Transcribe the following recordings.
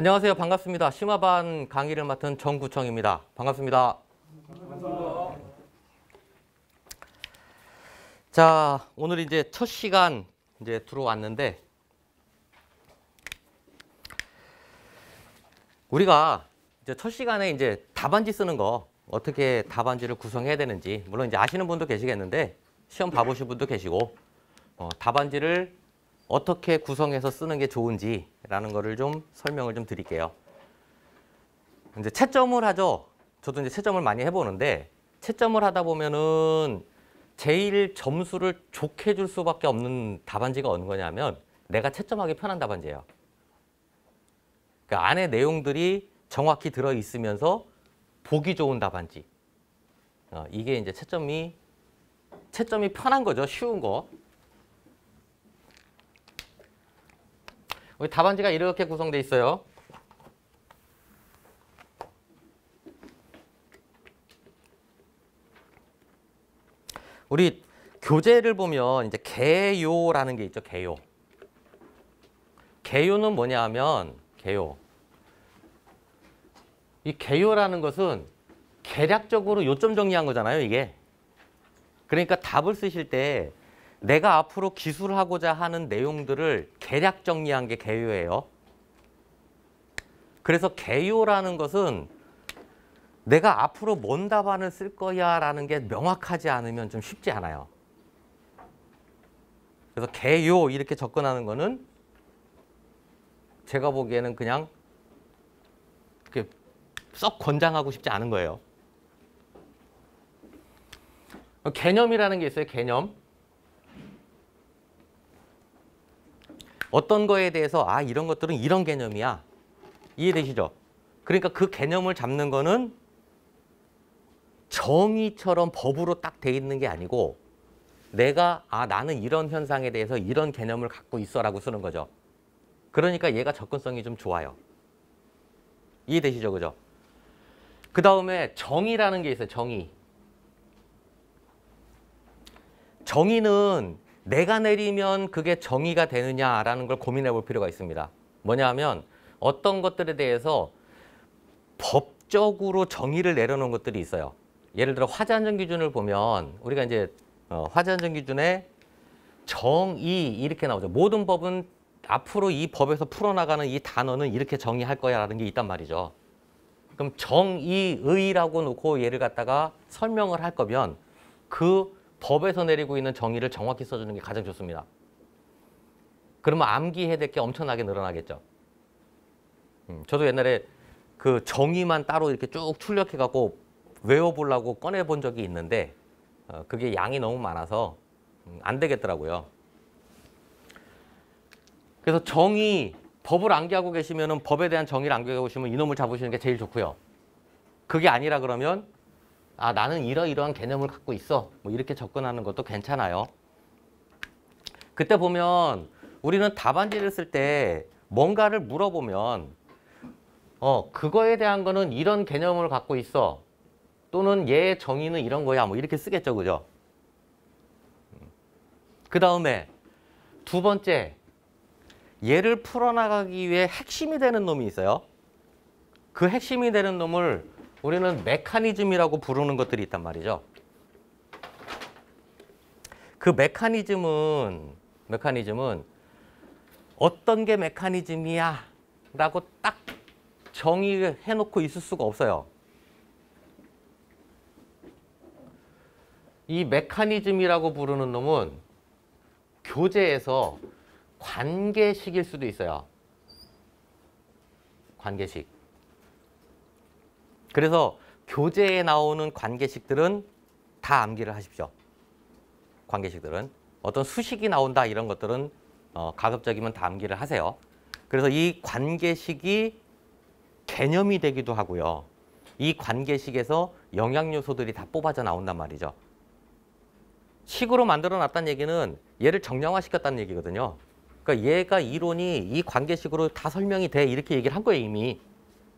안녕하세요. 반갑습니다. 심화반 강의를 맡은 정구청입니다. 반갑습니다. 반갑습니다. 자, 오늘 이제 첫 시간 이제 들어왔는데 우리가 이제 첫 시간에 이제 답안지 쓰는 거 어떻게 답안지를 구성해야 되는지 물론 이제 아시는 분도 계시겠는데 시험 봐보신 분도 계시고 어, 답안지를 어떻게 구성해서 쓰는 게 좋은지라는 거를 좀 설명을 좀 드릴게요. 이제 채점을 하죠. 저도 이제 채점을 많이 해보는데 채점을 하다 보면은 제일 점수를 좋게 줄 수밖에 없는 답안지가 어느 거냐면 내가 채점하기 편한 답안지예요. 그 안에 내용들이 정확히 들어 있으면서 보기 좋은 답안지. 어, 이게 이제 채점이 채점이 편한 거죠. 쉬운 거. 우리 답안지가 이렇게 구성돼 있어요. 우리 교재를 보면 이제 개요라는 게 있죠. 개요. 개요는 뭐냐 하면 개요. 이 개요라는 것은 계략적으로 요점 정리한 거잖아요, 이게. 그러니까 답을 쓰실 때 내가 앞으로 기술하고자 하는 내용들을 계략 정리한 게 개요예요. 그래서 개요라는 것은 내가 앞으로 뭔 답안을 쓸 거야라는 게 명확하지 않으면 좀 쉽지 않아요. 그래서 개요 이렇게 접근하는 거는 제가 보기에는 그냥 이렇게 썩 권장하고 싶지 않은 거예요. 개념이라는 게 있어요. 개념. 어떤 거에 대해서 아 이런 것들은 이런 개념이야. 이해되시죠? 그러니까 그 개념을 잡는 거는 정의처럼 법으로 딱 돼 있는 게 아니고 내가 아 나는 이런 현상에 대해서 이런 개념을 갖고 있어라고 쓰는 거죠. 그러니까 얘가 접근성이 좀 좋아요. 이해되시죠? 그죠? 그 다음에 정의라는 게 있어요. 정의. 정의는 내가 내리면 그게 정의가 되느냐라는 걸 고민해 볼 필요가 있습니다. 뭐냐 면 어떤 것들에 대해서 법적으로 정의를 내려놓은 것들이 있어요. 예를 들어 화재안전 기준을 보면 우리가 이제 어, 화재안전 기준에 정의 이렇게 나오죠. 모든 법은 앞으로 이 법에서 풀어나가는 이 단어는 이렇게 정의할 거야라는 게 있단 말이죠. 그럼 정의의라고 놓고 얘를 갖다가 설명을 할 거면 그 법에서 내리고 있는 정의를 정확히 써주는 게 가장 좋습니다. 그러면 암기해댈 게 엄청나게 늘어나겠죠. 음, 저도 옛날에 그 정의만 따로 이렇게 쭉 출력해갖고 외워보려고 꺼내본 적이 있는데 어, 그게 양이 너무 많아서 음, 안 되겠더라고요. 그래서 정의, 법을 암기하고 계시면 법에 대한 정의를 암기하고 계시면 이놈을 잡으시는 게 제일 좋고요. 그게 아니라 그러면 아 나는 이러이러한 개념을 갖고 있어 뭐 이렇게 접근하는 것도 괜찮아요 그때 보면 우리는 답안지를 쓸 때 뭔가를 물어보면 어 그거에 대한 거는 이런 개념을 갖고 있어 또는 얘의 정의는 이런 거야 뭐 이렇게 쓰겠죠 그죠 음. 그 다음에 두 번째 얘를 풀어나가기 위해 핵심이 되는 놈이 있어요 그 핵심이 되는 놈을 우리는 메커니즘이라고 부르는 것들이 있단 말이죠. 그 메커니즘은 메커니즘은 어떤 게 메커니즘이야 라고 딱 정의해 놓고 있을 수가 없어요. 이 메커니즘이라고 부르는 놈은 교재에서 관계식일 수도 있어요. 관계식. 그래서 교재에 나오는 관계식들은 다 암기를 하십시오. 관계식들은. 어떤 수식이 나온다 이런 것들은 어, 가급적이면 다 암기를 하세요. 그래서 이 관계식이 개념이 되기도 하고요. 이 관계식에서 영향 요소들이 다 뽑아져 나온단 말이죠. 식으로 만들어 놨다는 얘기는 얘를 정량화시켰다는 얘기거든요. 그러니까 얘가 이론이 이 관계식으로 다 설명이 돼 이렇게 얘기를 한 거예요 이미.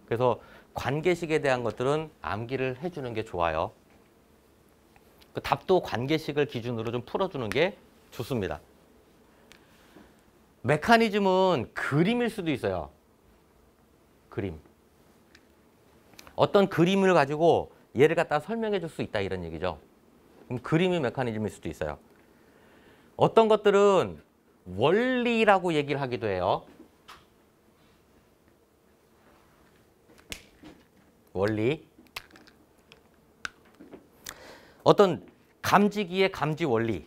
그래서 관계식에 대한 것들은 암기를 해주는 게 좋아요. 그 답도 관계식을 기준으로 좀 풀어주는 게 좋습니다. 메커니즘은 그림일 수도 있어요. 그림. 어떤 그림을 가지고 얘를 갖다 설명해 줄 수 있다 이런 얘기죠. 그럼 그림이 메커니즘일 수도 있어요. 어떤 것들은 원리라고 얘기를 하기도 해요. 원리 어떤 감지기의 감지 원리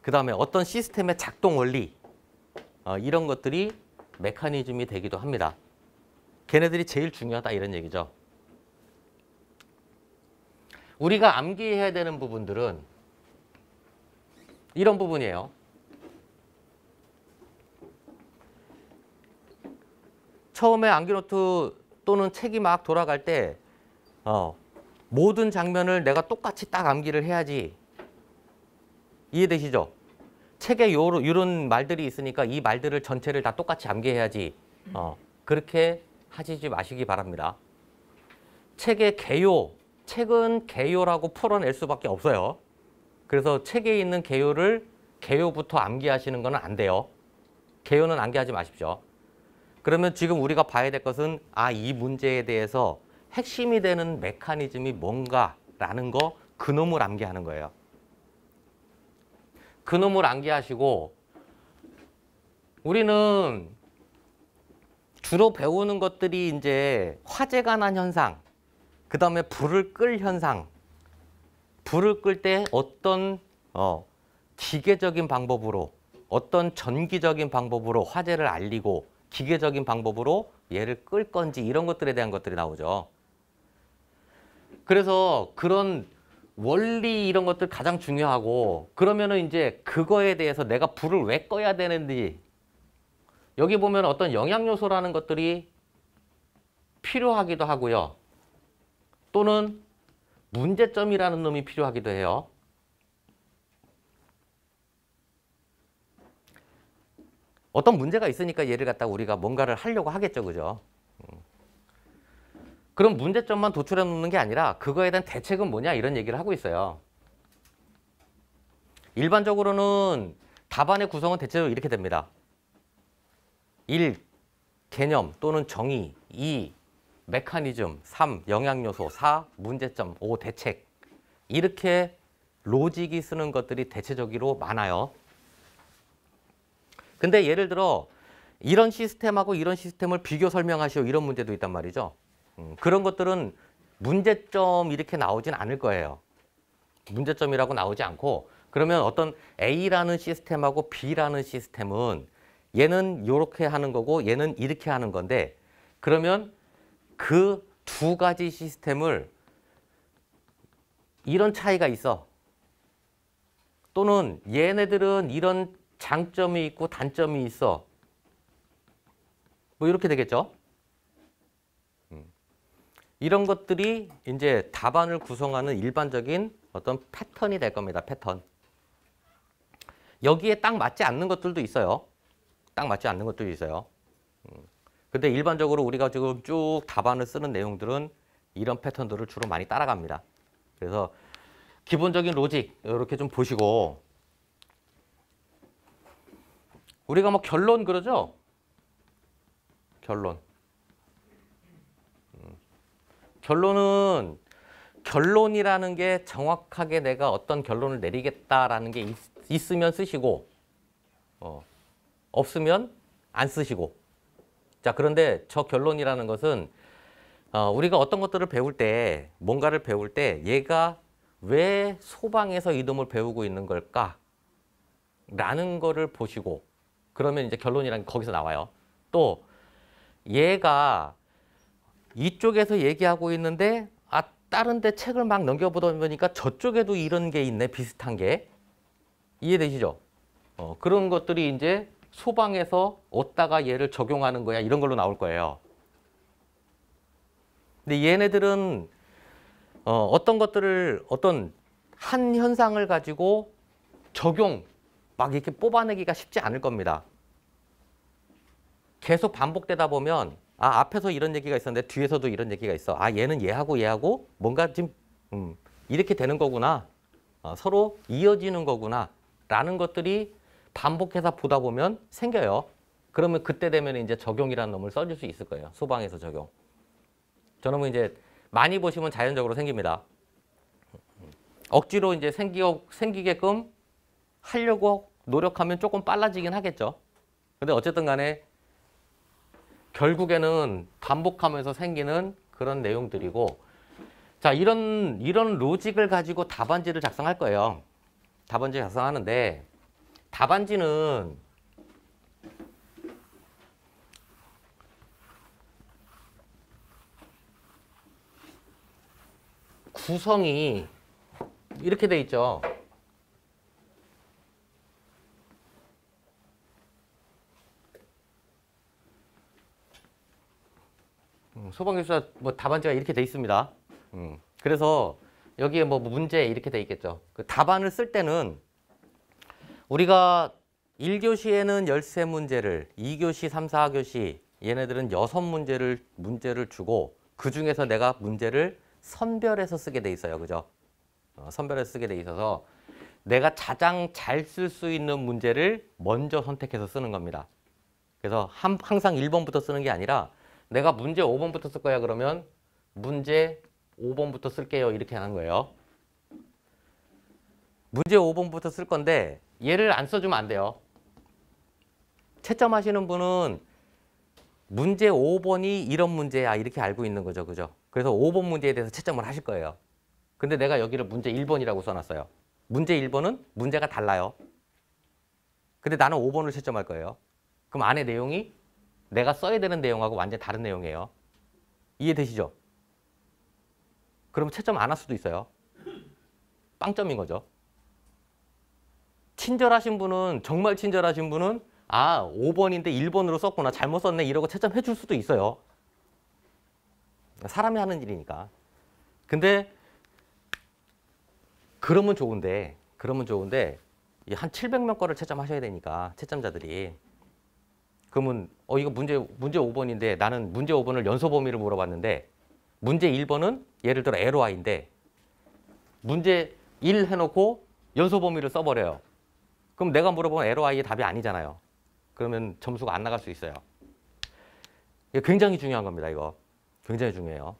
그 다음에 어떤 시스템의 작동 원리 어, 이런 것들이 메커니즘이 되기도 합니다. 걔네들이 제일 중요하다 이런 얘기죠. 우리가 암기해야 되는 부분들은 이런 부분이에요. 처음에 암기노트 또는 책이 막 돌아갈 때 어, 모든 장면을 내가 똑같이 딱 암기를 해야지 이해되시죠? 책에 요, 이런 말들이 있으니까 이 말들을 전체를 다 똑같이 암기해야지 어, 그렇게 하시지 마시기 바랍니다. 책의 개요, 책은 개요라고 풀어낼 수밖에 없어요. 그래서 책에 있는 개요를 개요부터 암기하시는 건 안 돼요. 개요는 암기하지 마십시오. 그러면 지금 우리가 봐야 될 것은 아, 이 문제에 대해서 핵심이 되는 메커니즘이 뭔가라는 거 그놈을 암기하는 거예요. 그놈을 암기하시고 우리는 주로 배우는 것들이 이제 화재가 난 현상, 그 다음에 불을 끌 현상, 불을 끌 때 어떤 어, 기계적인 방법으로 어떤 전기적인 방법으로 화재를 알리고 기계적인 방법으로 얘를 끌 건지 이런 것들에 대한 것들이 나오죠. 그래서 그런 원리 이런 것들 가장 중요하고 그러면은 이제 그거에 대해서 내가 불을 왜 꺼야 되는지 여기 보면 어떤 영향 요소라는 것들이 필요하기도 하고요. 또는 문제점이라는 놈이 필요하기도 해요. 어떤 문제가 있으니까 얘를 갖다 우리가 뭔가를 하려고 하겠죠. 그죠? 음. 그럼 문제점만 도출해 놓는 게 아니라 그거에 대한 대책은 뭐냐 이런 얘기를 하고 있어요. 일반적으로는 답안의 구성은 대체로 이렇게 됩니다. 1. 개념 또는 정의 2. 메커니즘 3. 영향요소 4. 문제점 5. 대책 이렇게 로직이 쓰는 것들이 대체적으로 많아요. 근데 예를 들어 이런 시스템하고 이런 시스템을 비교 설명하시오 이런 문제도 있단 말이죠. 음, 그런 것들은 문제점 이렇게 나오진 않을 거예요. 문제점이라고 나오지 않고 그러면 어떤 A라는 시스템하고 B라는 시스템은 얘는 이렇게 하는 거고 얘는 이렇게 하는 건데 그러면 그 두 가지 시스템을 이런 차이가 있어. 또는 얘네들은 이런 장점이 있고 단점이 있어. 뭐 이렇게 되겠죠? 음. 이런 것들이 이제 답안을 구성하는 일반적인 어떤 패턴이 될 겁니다. 패턴. 여기에 딱 맞지 않는 것들도 있어요. 딱 맞지 않는 것들도 있어요. 음. 근데 일반적으로 우리가 지금 쭉 답안을 쓰는 내용들은 이런 패턴들을 주로 많이 따라갑니다. 그래서 기본적인 로직 이렇게 좀 보시고 우리가 뭐 결론 그러죠? 결론. 음. 결론은 결론이라는 게 정확하게 내가 어떤 결론을 내리겠다라는 게 있, 으면 쓰시고 어, 없으면 안 쓰시고 자 그런데 저 결론이라는 것은 어, 우리가 어떤 것들을 배울 때 뭔가를 배울 때 얘가 왜 소방에서 이놈을 배우고 있는 걸까 라는 거를 보시고 그러면 이제 결론이란 거기서 나와요. 또 얘가 이쪽에서 얘기하고 있는데 아 다른 데 책을 막넘겨보니까 저쪽에도 이런 게 있네 비슷한 게 이해되시죠? 어, 그런 것들이 이제 소방에서 얻다가 얘를 적용하는 거야 이런 걸로 나올 거예요. 근데 얘네들은 어, 어떤 것들을 어떤 한 현상을 가지고 적용 막 이렇게 뽑아내기가 쉽지 않을 겁니다. 계속 반복되다 보면 아 앞에서 이런 얘기가 있었는데 뒤에서도 이런 얘기가 있어. 아 얘는 얘하고 얘하고 뭔가 지금 음, 이렇게 되는 거구나. 어, 서로 이어지는 거구나. 라는 것들이 반복해서 보다 보면 생겨요. 그러면 그때 되면 이제 적용이라는 놈을 써줄 수 있을 거예요. 소방에서 적용. 저놈은 이제 많이 보시면 자연적으로 생깁니다. 억지로 이제 생기, 생기게끔 하려고 노력하면 조금 빨라지긴 하겠죠. 근데 어쨌든 간에 결국에는 반복하면서 생기는 그런 내용들이고 자 이런 이런 로직을 가지고 답안지를 작성할 거예요. 답안지 작성하는데 답안지는 구성이 이렇게 돼 있죠. 음, 소방교사 뭐 답안지가 이렇게 돼 있습니다. 음. 그래서 여기에 뭐 문제 이렇게 돼 있겠죠. 그 답안을 쓸 때는 우리가 1교시에는 13문제를, 2교시, 3, 4교시 얘네들은 6문제를 문제를 주고 그중에서 내가 문제를 선별해서 쓰게 돼 있어요. 그죠? 어, 선별해서 쓰게 돼 있어서 내가 가장 잘 쓸 수 있는 문제를 먼저 선택해서 쓰는 겁니다. 그래서 한, 항상 1번부터 쓰는 게 아니라 내가 문제 5번부터 쓸 거야 그러면 문제 5번부터 쓸게요 이렇게 하는 거예요. 문제 5번부터 쓸 건데 얘를 안 써주면 안 돼요. 채점 하시는 분은 문제 5번이 이런 문제야 이렇게 알고 있는 거죠. 그죠? 그래서 5번 문제에 대해서 채점을 하실 거예요. 근데 내가 여기를 문제 1번이라고 써놨어요. 문제 1번은 문제가 달라요. 근데 나는 5번을 채점할 거예요. 그럼 안에 내용이 내가 써야 되는 내용하고 완전 다른 내용이에요. 이해되시죠? 그럼 채점 안 할 수도 있어요. 빵점인 거죠. 친절하신 분은 정말 친절하신 분은 아 5번인데 1번으로 썼구나 잘못 썼네 이러고 채점해 줄 수도 있어요. 사람이 하는 일이니까. 근데 그러면 좋은데 그러면 좋은데 한 700명 거를 채점하셔야 되니까 채점자들이 그러면 어 이거 문제 문제 5번인데 나는 문제 5번을 연소 범위를 물어봤는데 문제 1번은 예를 들어 l o i 인데 문제 1 해놓고 연소 범위를 써버려요. 그럼 내가 물어본 LY의 답이 아니잖아요. 그러면 점수가 안 나갈 수 있어요. 굉장히 중요한 겁니다. 이거 굉장히 중요해요.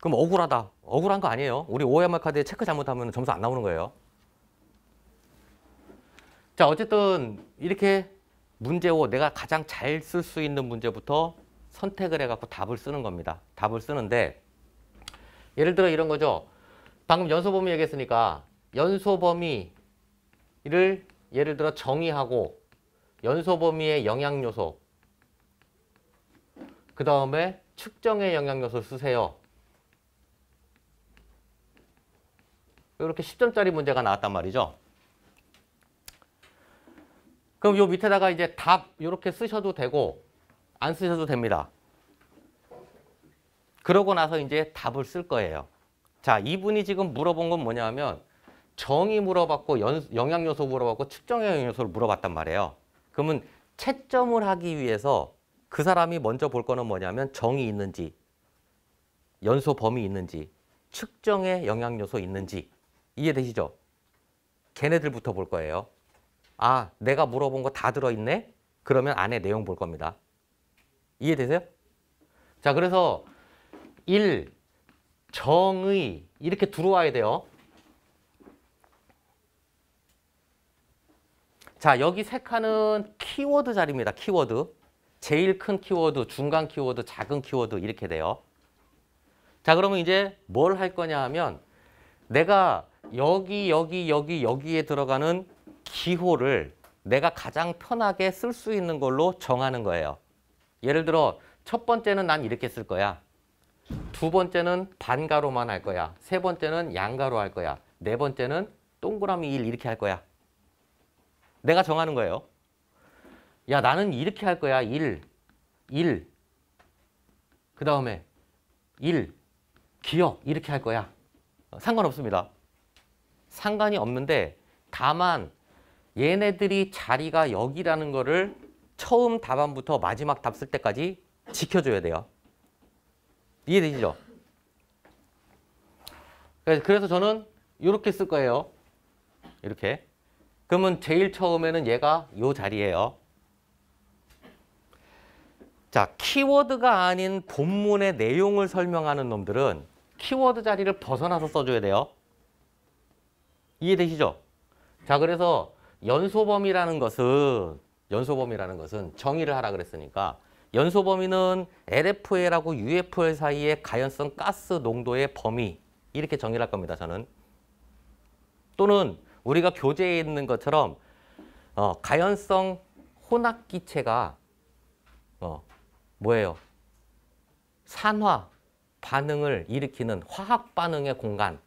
그럼 억울하다. 억울한 거 아니에요. 우리 OMR 카드에 체크 잘못하면 점수 안 나오는 거예요. 자 어쨌든 이렇게 문제고 내가 가장 잘 쓸 수 있는 문제부터 선택을 해갖고 답을 쓰는 겁니다. 답을 쓰는데 예를 들어 이런 거죠. 방금 연소범위 얘기했으니까 연소범위를 예를 들어 정의하고 연소범위의 영향요소 그 다음에 측정의 영향요소 쓰세요. 이렇게 10점짜리 문제가 나왔단 말이죠. 그럼 요 밑에다가 이제 답 이렇게 쓰셔도 되고 안 쓰셔도 됩니다. 그러고 나서 이제 답을 쓸 거예요. 자, 이분이 지금 물어본 건 뭐냐 하면 정의 물어봤고 연, 영양요소 물어봤고 측정 영양요소를 물어봤단 말이에요. 그러면 채점을 하기 위해서 그 사람이 먼저 볼 거는 뭐냐면 정이 있는지 연소 범위 있는지 측정의 영향요소 있는지 이해되시죠? 걔네들부터 볼 거예요. 아, 내가 물어본 거 다 들어있네? 그러면 안에 내용 볼 겁니다. 이해되세요? 자, 그래서 1, 정의 이렇게 들어와야 돼요. 자, 여기 세 칸은 키워드 자리입니다. 키워드. 제일 큰 키워드, 중간 키워드, 작은 키워드 이렇게 돼요. 자, 그러면 이제 뭘 할 거냐 하면 내가 여기, 여기, 여기, 여기에 들어가는 기호를 내가 가장 편하게 쓸 수 있는 걸로 정하는 거예요. 예를 들어 첫 번째는 난 이렇게 쓸 거야. 두 번째는 반가로만 할 거야. 세 번째는 양가로 할 거야. 네 번째는 동그라미 1 이렇게 할 거야. 내가 정하는 거예요. 야 나는 이렇게 할 거야. 1, 1, 그 다음에 1, 기억 이렇게 할 거야. 어, 상관없습니다. 상관이 없는데 다만 얘네들이 자리가 여기라는 거를 처음 답안부터 마지막 답 쓸 때까지 지켜줘야 돼요. 이해되시죠? 그래서 저는 이렇게 쓸 거예요. 이렇게. 그러면 제일 처음에는 얘가 요 자리예요. 자, 키워드가 아닌 본문의 내용을 설명하는 놈들은 키워드 자리를 벗어나서 써줘야 돼요. 이해되시죠? 자, 그래서 연소범위라는 것은 연소범위라는 것은 정의를 하라 그랬으니까 연소범위는 LFA라고 UFO 사이의 가연성 가스 농도의 범위 이렇게 정의를 할 겁니다. 저는 또는 우리가 교재에 있는 것처럼 어, 가연성 혼합기체가 어, 뭐예요? 산화 반응을 일으키는 화학 반응의 공간,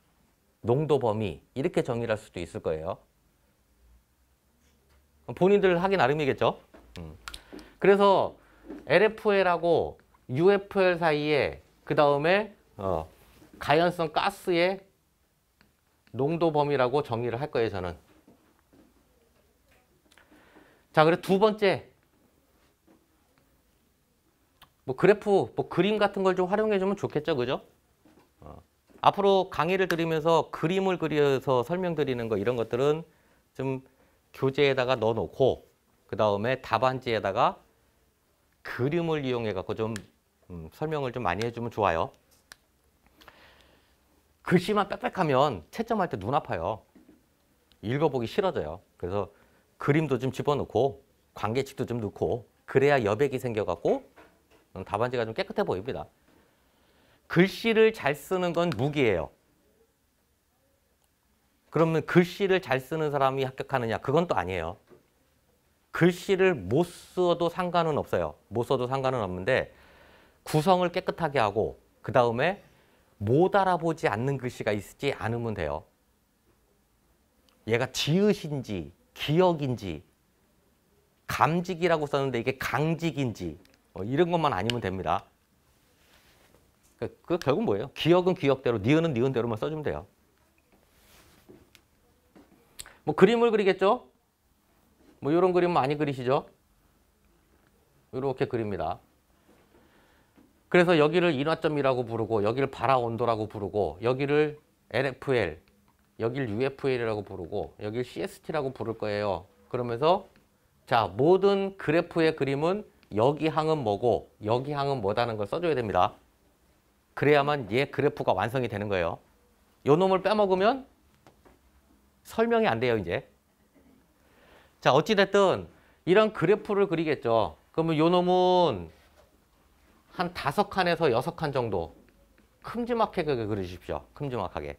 농도 범위 이렇게 정의할 수도 있을 거예요. 본인들 하기 나름이겠죠. 음. 그래서 LFL하고 UFL 사이에 그 다음에 어, 가연성 가스의 농도 범위라고 정의를 할 거예요, 저는. 자, 그리고 두 번째. 뭐 그래프, 뭐 그림 같은 걸 좀 활용해 주면 좋겠죠, 그죠? 어. 앞으로 강의를 드리면서 그림을 그려서 설명드리는 거 이런 것들은 좀 교재에다가 넣어놓고 그 다음에 답안지에다가 그림을 이용해 갖고 좀 음, 설명을 좀 많이 해주면 좋아요. 글씨만 빽빽하면 채점할 때 눈 아파요. 읽어보기 싫어져요. 그래서 그림도 좀 집어넣고 관계식도 좀 넣고 그래야 여백이 생겨갖고 답안지가 좀 깨끗해 보입니다. 글씨를 잘 쓰는 건 무기예요. 그러면 글씨를 잘 쓰는 사람이 합격하느냐? 그건 또 아니에요. 글씨를 못 써도 상관은 없어요. 못 써도 상관은 없는데 구성을 깨끗하게 하고 그 다음에 못 알아보지 않는 글씨가 있지 않으면 돼요. 얘가 지읒인지 기억인지 감직이라고 썼는데 이게 강직인지 어, 이런 것만 아니면 됩니다. 그, 그 결국 뭐예요? 기억은 기억대로, 니은은 니은대로만 써주면 돼요. 뭐 그림을 그리겠죠? 뭐 이런 그림 많이 그리시죠? 이렇게 그립니다. 그래서 여기를 인화점이라고 부르고 여기를 발화온도라고 부르고 여기를 n f l 여기를 UFL이라고 부르고 여기를 CST라고 부를 거예요. 그러면서 자 모든 그래프의 그림은 여기 항은 뭐고 여기 항은 뭐다는 걸 써줘야 됩니다. 그래야만 얘 그래프가 완성이 되는 거예요. 요 놈을 빼먹으면 설명이 안 돼요, 이제. 자, 어찌됐든 이런 그래프를 그리겠죠. 그러면 요 놈은 한 다섯 칸에서 여섯 칸 정도 큼지막하게 그리십시오. 큼지막하게.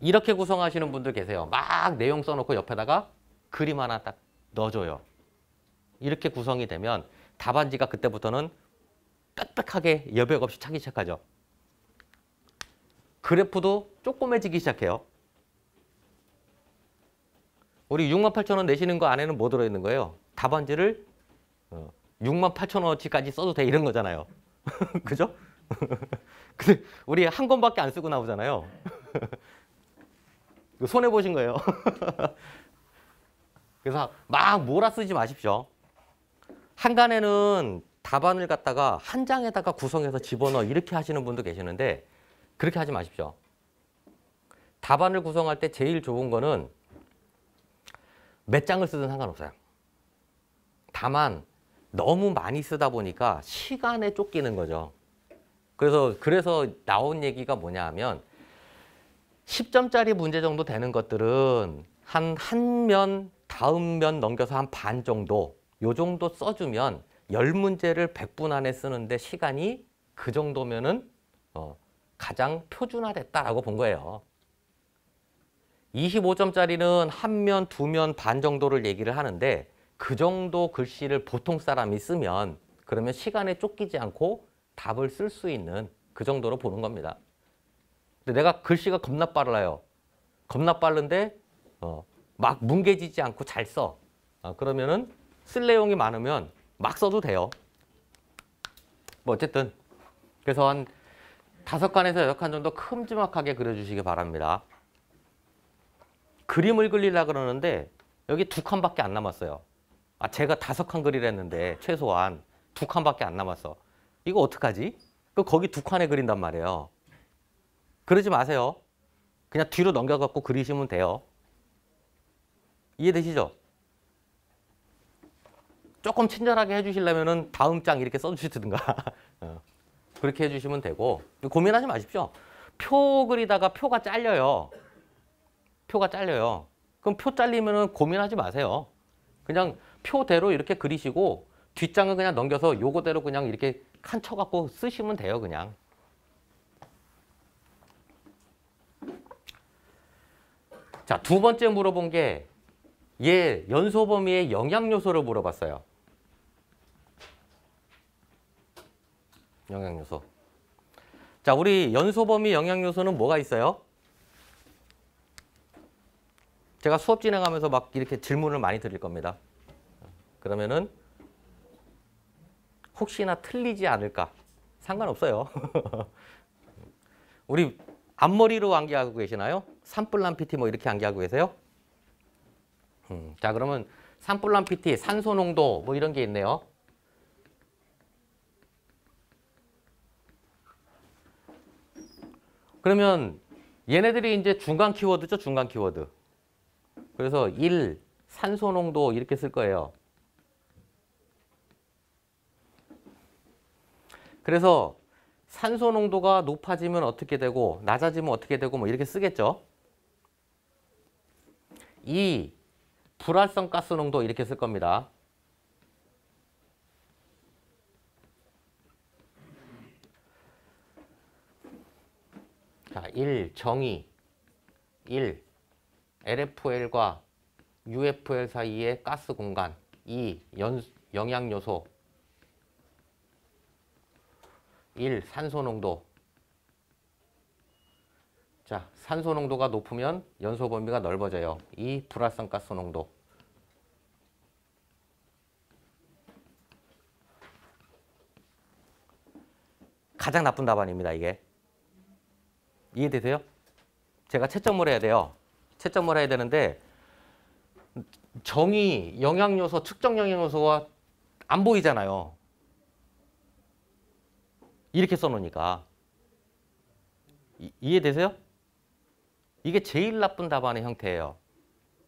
이렇게 구성하시는 분들 계세요. 막 내용 써놓고 옆에다가 그림 하나 딱 넣어줘요. 이렇게 구성이 되면 답안지가 그때부터는 빽빽하게 여백 없이 차기 시작하죠. 그래프도 조그매지기 시작해요. 우리 6 8 0 0 0원 내시는 거 안에는 뭐 들어있는 거예요? 답안지를 6 8 0 0 0 원어치까지 써도 돼 이런 거잖아요. 그죠? 근데 우리 한 권밖에 안 쓰고 나오잖아요. 손해 보신 거예요. 그래서 막 몰아 쓰지 마십시오. 한간에는 답안을 갖다가 한 장에다가 구성해서 집어넣어 이렇게 하시는 분도 계시는데 그렇게 하지 마십시오. 답안을 구성할 때 제일 좋은 거는 몇 장을 쓰든 상관없어요. 다만 너무 많이 쓰다 보니까 시간에 쫓기는 거죠. 그래서 그래서 나온 얘기가 뭐냐 하면 10점짜리 문제 정도 되는 것들은 한 한면 다음 면 넘겨서 한 반 정도 요 정도 써주면 10문제를 100분 안에 쓰는데 시간이 그 정도면은 어, 가장 표준화됐다라본 거예요. 25점짜리는 한 면, 두 면 반 정도를 얘기를 하는데 그 정도 글씨를 보통 사람이 쓰면 그러면 시간에 쫓기지 않고 답을 쓸 수 있는 그 정도로 보는 겁니다. 근데 내가 글씨가 겁나 빨라요. 겁나 빠른데 어, 막 뭉개지지 않고 잘 써. 어, 그러면은 쓸 내용이 많으면 막 써도 돼요. 뭐 어쨌든 그래서 한 다섯 칸에서 여섯 칸 정도 큼지막하게 그려주시기 바랍니다. 그림을 그리려 그러는데 여기 두 칸밖에 안 남았어요. 아 제가 다섯 칸 그리랬는데 최소한 두 칸밖에 안 남았어. 이거 어떡하지? 그 거기 두 칸에 그린단 말이에요. 그러지 마세요. 그냥 뒤로 넘겨갖고 그리시면 돼요. 이해되시죠? 조금 친절하게 해주시려면 다음 장 이렇게 써주시든가 어. 그렇게 해주시면 되고 고민하지 마십시오. 표 그리다가 표가 잘려요. 표가 잘려요. 그럼 표 잘리면 고민하지 마세요. 그냥 표대로 이렇게 그리시고 뒷장은 그냥 넘겨서 요거대로 그냥 이렇게 칸 쳐갖고 쓰시면 돼요 그냥. 자, 두 번째 물어본 게 얘 연소 범위의 영향 요소를 물어봤어요. 영향 요소. 자, 우리 연소 범위 영향 요소는 뭐가 있어요? 제가 수업 진행하면서 막 이렇게 질문을 많이 드릴 겁니다. 그러면은 혹시나 틀리지 않을까? 상관없어요. 우리 앞머리로 암기하고 계시나요? 산불란 PT 뭐 이렇게 암기하고 계세요? 음, 자 그러면 산불란 PT, 산소 농도 뭐 이런 게 있네요. 그러면 얘네들이 이제 중간 키워드죠, 중간 키워드. 그래서 1, 산소 농도 이렇게 쓸 거예요. 그래서 산소 농도가 높아지면 어떻게 되고 낮아지면 어떻게 되고 뭐 이렇게 쓰겠죠. 2. 불활성 가스 농도 이렇게 쓸 겁니다. 자, 1. 정의 1 LFL과 UFL 사이의 가스 공간 2. 연, 영양 요소 1. 산소 농도 자, 산소 농도가 높으면 연소 범위가 넓어져요. 2. 불활성 가스 농도 가장 나쁜 답안입니다, 이게. 이해되세요? 제가 채점을 해야 돼요. 채점을 해야 되는데 정의, 영향요소, 측정 영향요소가 안 보이잖아요. 이렇게 써놓으니까. 이, 이해되세요? 이게 제일 나쁜 답안의 형태예요.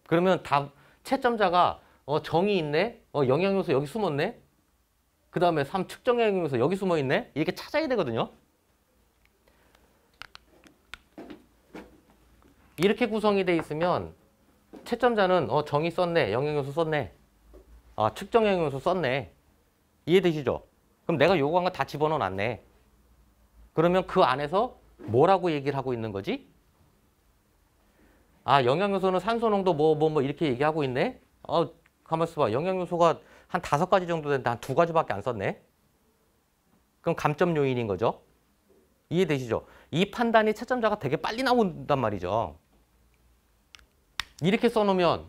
그러면 답, 채점자가 어, 정이 있네? 어, 영향요소 여기 숨었네? 그 다음에 3 측정 영향요소 여기 숨어있네? 이렇게 찾아야 되거든요. 이렇게 구성이 돼 있으면 채점자는 어 정의 썼네, 영향요소 썼네, 아 측정 영향요소 썼네. 이해되시죠? 그럼 내가 요구한 거 다 집어넣어놨네. 그러면 그 안에서 뭐라고 얘기를 하고 있는 거지? 아 영양요소는 산소농도 뭐 뭐뭐 뭐, 뭐 이렇게 얘기하고 있네. 어 가만 있어봐. 영양요소가 한 다섯 가지 정도 되는데 한두 가지밖에 안 썼네. 그럼 감점 요인인 거죠. 이해되시죠? 이 판단이 채점자가 되게 빨리 나온단 말이죠. 이렇게 써놓으면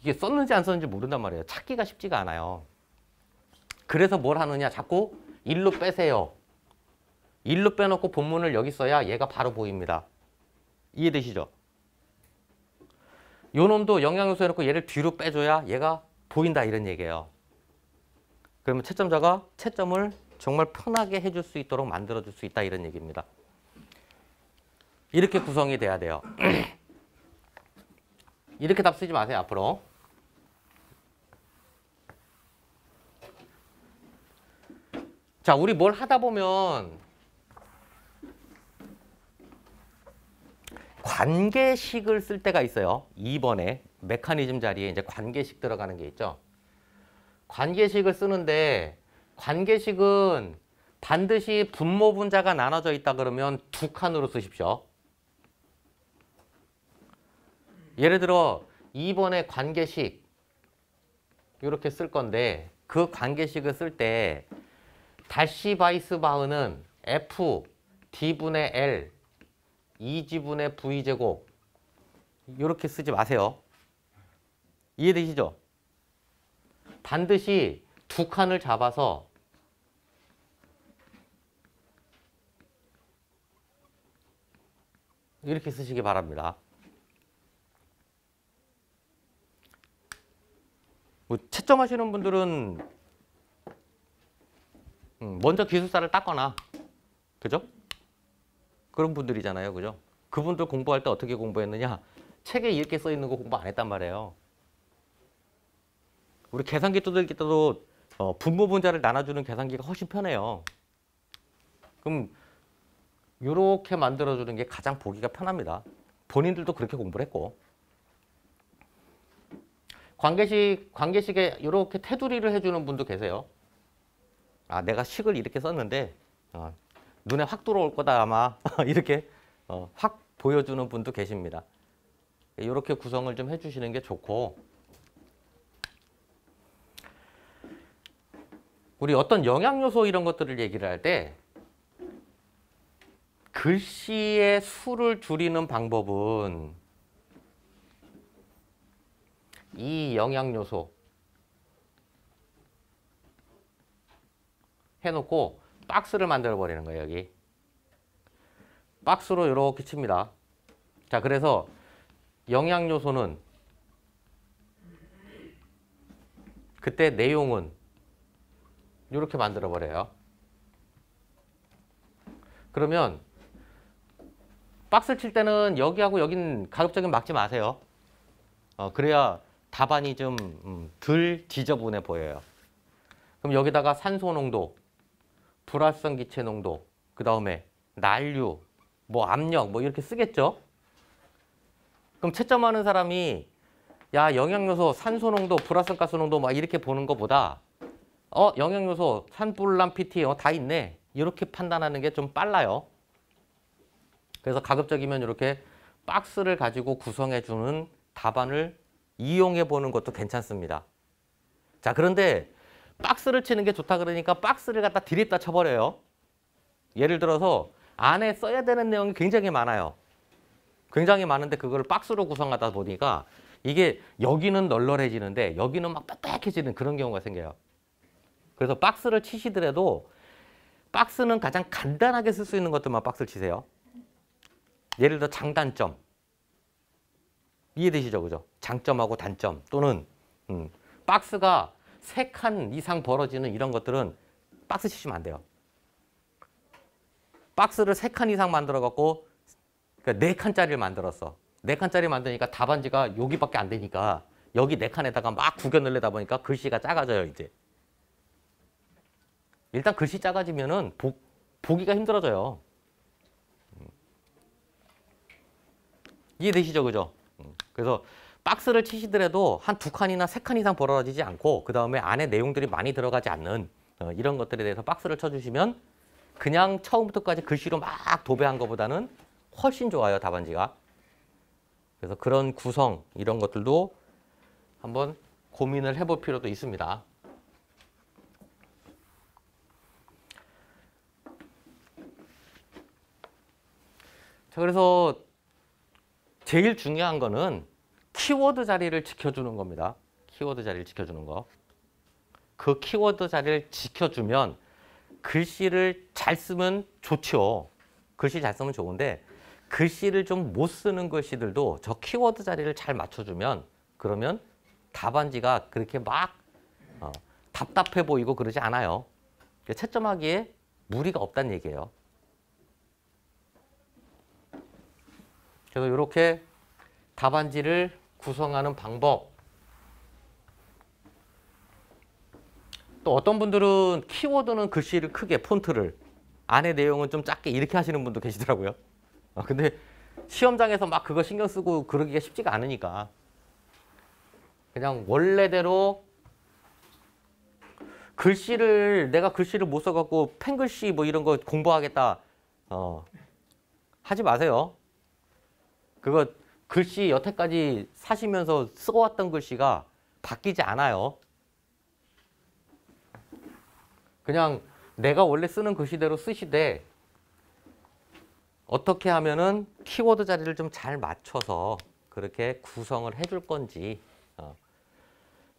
이게 썼는지 안 썼는지 모른단 말이에요. 찾기가 쉽지가 않아요. 그래서 뭘 하느냐 자꾸 일로 빼세요. 일로 빼놓고 본문을 여기 써야 얘가 바로 보입니다. 이해되시죠? 요 놈도 영양요소 해놓고 얘를 뒤로 빼줘야 얘가 보인다 이런 얘기예요. 그러면 채점자가 채점을 정말 편하게 해줄 수 있도록 만들어줄 수 있다 이런 얘기입니다. 이렇게 구성이 돼야 돼요. 이렇게 답 쓰지 마세요, 앞으로. 자, 우리 뭘 하다 보면 관계식을 쓸 때가 있어요. 2번에 메커니즘 자리에 이제 관계식 들어가는 게 있죠. 관계식을 쓰는데 관계식은 반드시 분모 분자가 나눠져 있다 그러면 두 칸으로 쓰십시오. 예를 들어 2번의 관계식 이렇게 쓸 건데 그 관계식을 쓸 때 다시 바이스 바흐는 f d분의 l 2g분의 e v제곱 이렇게 쓰지 마세요. 이해되시죠? 반드시 두 칸을 잡아서 이렇게 쓰시기 바랍니다. 뭐 채점하시는 분들은 음, 먼저 기술사를 땄거나 그죠? 그런 분들이잖아요. 그죠? 그분들 공부할 때 어떻게 공부했느냐? 책에 이렇게 써 있는 거 공부 안 했단 말이에요. 우리 계산기 두들기 때도 어, 분모 분자를 나눠주는 계산기가 훨씬 편해요. 그럼 이렇게 만들어주는 게 가장 보기가 편합니다. 본인들도 그렇게 공부를 했고. 관계식, 관계식에 이렇게 테두리를 해주는 분도 계세요. 아, 내가 식을 이렇게 썼는데 어, 눈에 확 들어올 거다 아마 이렇게 어, 확 보여주는 분도 계십니다. 이렇게 구성을 좀 해주시는 게 좋고 우리 어떤 영양요소 이런 것들을 얘기를 할 때 글씨의 수를 줄이는 방법은 이영양 요소 해놓고 박스를 만들어 버리는 거예요 여기 박스로 이렇게 칩니다 자 그래서 영양 요소는 그때 내용은 이렇게 만들어 버려요 그러면 박스 칠 때는 여기하고 여긴 가급적이면 막지 마세요 어, 그래야 답안이 좀덜 음, 지저분해 보여요. 그럼 여기다가 산소 농도, 불활성 기체 농도, 그 다음에 난류, 뭐 압력 뭐 이렇게 쓰겠죠. 그럼 채점하는 사람이 야 영양요소 산소 농도, 불활성 가스 농도 막 이렇게 보는 것보다 어 영양요소 산불란 PT 어, 다 있네 이렇게 판단하는 게 좀 빨라요. 그래서 가급적이면 이렇게 박스를 가지고 구성해주는 답안을 이용해 보는 것도 괜찮습니다. 자 그런데 박스를 치는 게 좋다 그러니까 박스를 갖다 디립다 쳐버려요. 예를 들어서 안에 써야 되는 내용이 굉장히 많아요. 굉장히 많은데 그걸 박스로 구성하다 보니까 이게 여기는 널널해지는데 여기는 막 빽빽해지는 그런 경우가 생겨요. 그래서 박스를 치시더라도 박스는 가장 간단하게 쓸 수 있는 것들만 박스를 치세요. 예를 들어 장단점. 이해되시죠? 그죠? 장점하고 단점 또는 음, 박스가 세 칸 이상 벌어지는 이런 것들은 박스 치시면 안 돼요. 박스를 세칸 이상 만들어 갖고 그러니까 네 칸짜리를 만들었어. 네 칸짜리 만드니까 답안지가 여기밖에 안 되니까 여기 네 칸에다가 막 구겨 넣으려다 보니까 글씨가 작아져요, 이제. 일단 글씨 작아지면은 보, 보기가 힘들어져요. 음. 이해되시죠? 그죠? 그래서 박스를 치시더라도 한 두 칸이나 세 칸 이상 벌어지지 않고 그 다음에 안에 내용들이 많이 들어가지 않는 어, 이런 것들에 대해서 박스를 쳐주시면 그냥 처음부터까지 글씨로 막 도배한 것보다는 훨씬 좋아요 답안지가 그래서 그런 구성 이런 것들도 한번 고민을 해볼 필요도 있습니다 자 그래서 제일 중요한 거는 키워드 자리를 지켜주는 겁니다. 키워드 자리를 지켜주는 거. 그 키워드 자리를 지켜주면 글씨를 잘 쓰면 좋죠. 글씨 잘 쓰면 좋은데 글씨를 좀 못 쓰는 글씨들도 저 키워드 자리를 잘 맞춰주면 그러면 답안지가 그렇게 막 어, 답답해 보이고 그러지 않아요. 그러니까 채점하기에 무리가 없다는 얘기예요. 그래서 이렇게 답안지를 구성하는 방법 또 어떤 분들은 키워드는 글씨를 크게 폰트를 안에 내용은 좀 작게 이렇게 하시는 분도 계시더라고요. 아, 근데 시험장에서 막 그거 신경 쓰고 그러기가 쉽지가 않으니까 그냥 원래대로 글씨를 내가 글씨를 못 써갖고 펜글씨 뭐 이런 거 공부하겠다 어, 하지 마세요. 그거 글씨 여태까지 사시면서 써왔던 글씨가 바뀌지 않아요. 그냥 내가 원래 쓰는 글씨대로 쓰시되 어떻게 하면은 키워드 자리를 좀 잘 맞춰서 그렇게 구성을 해줄 건지 어.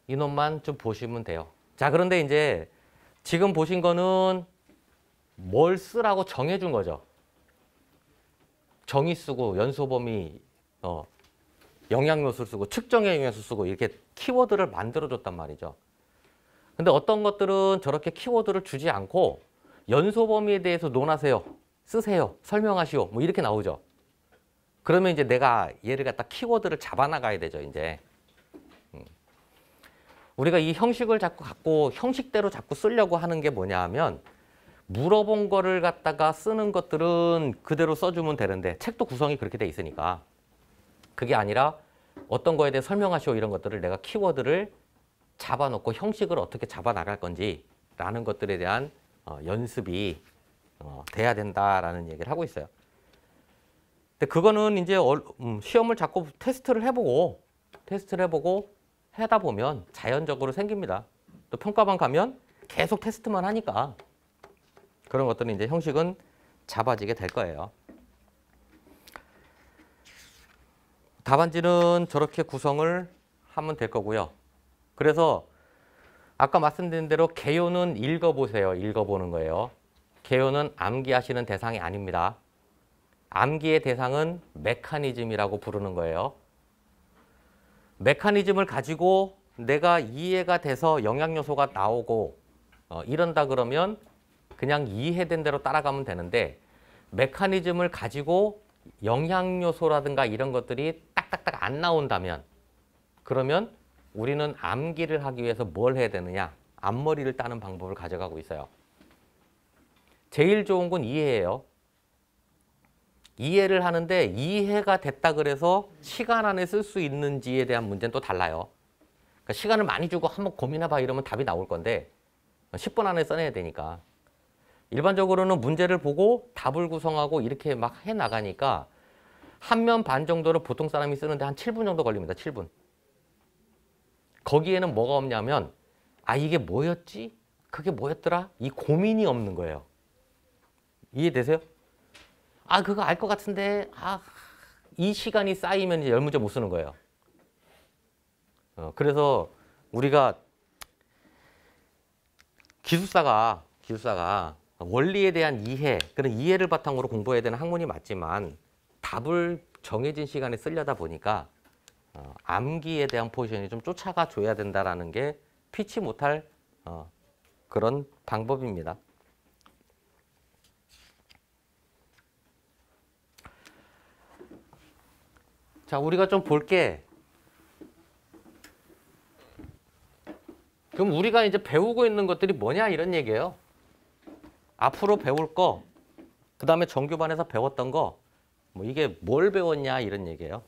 이놈만 좀 보시면 돼요. 자 그런데 이제 지금 보신 거는 뭘 쓰라고 정해준 거죠. 정의 쓰고 연소 범위 어, 영향 요소를 쓰고 측정의 영향 요소 쓰고 이렇게 키워드를 만들어 줬단 말이죠. 근데 어떤 것들은 저렇게 키워드를 주지 않고 연소 범위에 대해서 논하세요. 쓰세요. 설명하시오. 뭐 이렇게 나오죠. 그러면 이제 내가 얘를 갖다 키워드를 잡아 나가야 되죠, 이제. 음. 우리가 이 형식을 자꾸 갖고 형식대로 자꾸 쓰려고 하는 게 뭐냐 하면 물어본 거를 갖다가 쓰는 것들은 그대로 써주면 되는데 책도 구성이 그렇게 돼 있으니까 그게 아니라 어떤 거에 대해 설명하시오 이런 것들을 내가 키워드를 잡아놓고 형식을 어떻게 잡아나갈 건지 라는 것들에 대한 어, 연습이 어, 돼야 된다라는 얘기를 하고 있어요. 근데 그거는 이제 어, 음, 시험을 자꾸 테스트를 해보고 테스트를 해보고 하다 보면 자연적으로 생깁니다. 또 평가만 가면 계속 테스트만 하니까 그런 것들은 이제 형식은 잡아지게 될 거예요. 답안지는 저렇게 구성을 하면 될 거고요. 그래서 아까 말씀드린 대로 개요는 읽어보세요. 읽어보는 거예요. 개요는 암기하시는 대상이 아닙니다. 암기의 대상은 메커니즘이라고 부르는 거예요. 메커니즘을 가지고 내가 이해가 돼서 영향 요소가 나오고 어, 이런다 그러면 그냥 이해된 대로 따라가면 되는데 메커니즘을 가지고 영향 요소라든가 이런 것들이 딱딱딱 안 나온다면 그러면 우리는 암기를 하기 위해서 뭘 해야 되느냐 앞머리를 따는 방법을 가져가고 있어요. 제일 좋은 건 이해예요. 이해를 하는데 이해가 됐다 그래서 시간 안에 쓸 수 있는지에 대한 문제는 또 달라요. 그러니까 시간을 많이 주고 한번 고민해봐 이러면 답이 나올 건데 10분 어, 안에 써내야 되니까 일반적으로는 문제를 보고 답을 구성하고 이렇게 막 해 나가니까 한 면 반 정도를 보통 사람이 쓰는데 한 7분 정도 걸립니다. 7분. 거기에는 뭐가 없냐면 아 이게 뭐였지? 그게 뭐였더라? 이 고민이 없는 거예요. 이해되세요? 아 그거 알 것 같은데 아 이 시간이 쌓이면 이제 열 문제 못 쓰는 거예요. 어, 그래서 우리가 기숙사가 기숙사가 원리에 대한 이해, 그런 이해를 바탕으로 공부해야 되는 학문이 맞지만 답을 정해진 시간에 쓰려다 보니까 어, 암기에 대한 포지션이 좀 쫓아가 줘야 된다라는 게 피치 못할 어, 그런 방법입니다. 자, 우리가 좀 볼게. 그럼 우리가 이제 배우고 있는 것들이 뭐냐 이런 얘기예요. 앞으로 배울 거, 그 다음에 정규반에서 배웠던 거, 뭐 이게 뭘 배웠냐 이런 얘기예요.